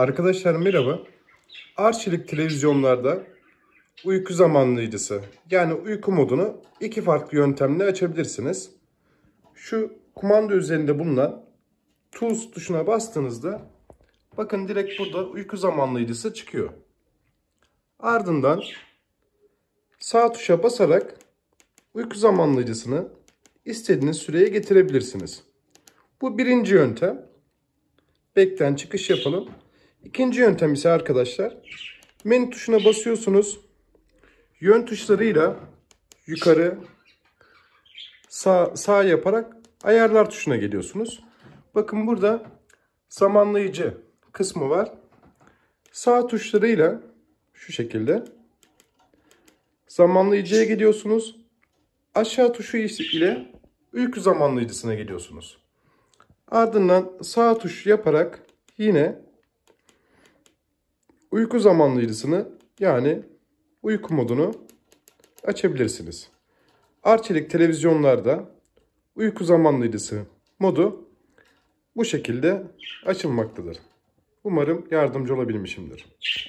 Arkadaşlar merhaba. Arçelik televizyonlarda uyku zamanlayıcısı yani uyku modunu iki farklı yöntemle açabilirsiniz. Şu kumanda üzerinde bulunan tools tuşuna bastığınızda bakın direkt burada uyku zamanlayıcısı çıkıyor. Ardından sağ tuşa basarak uyku zamanlayıcısını istediğiniz süreye getirebilirsiniz. Bu birinci yöntem. Bekten çıkış yapalım. İkinci yöntem ise arkadaşlar menü tuşuna basıyorsunuz. Yön tuşlarıyla yukarı sağ, sağ yaparak ayarlar tuşuna geliyorsunuz. Bakın burada zamanlayıcı kısmı var. Sağ tuşlarıyla şu şekilde zamanlayıcıya geliyorsunuz. Aşağı tuşu ile uyku zamanlayıcısına geliyorsunuz. Ardından sağ tuş yaparak yine uyku zamanlıyısını yani uyku modunu açabilirsiniz. Arçelik televizyonlarda uyku zamanlıyısı modu bu şekilde açılmaktadır. Umarım yardımcı olabilmişimdir.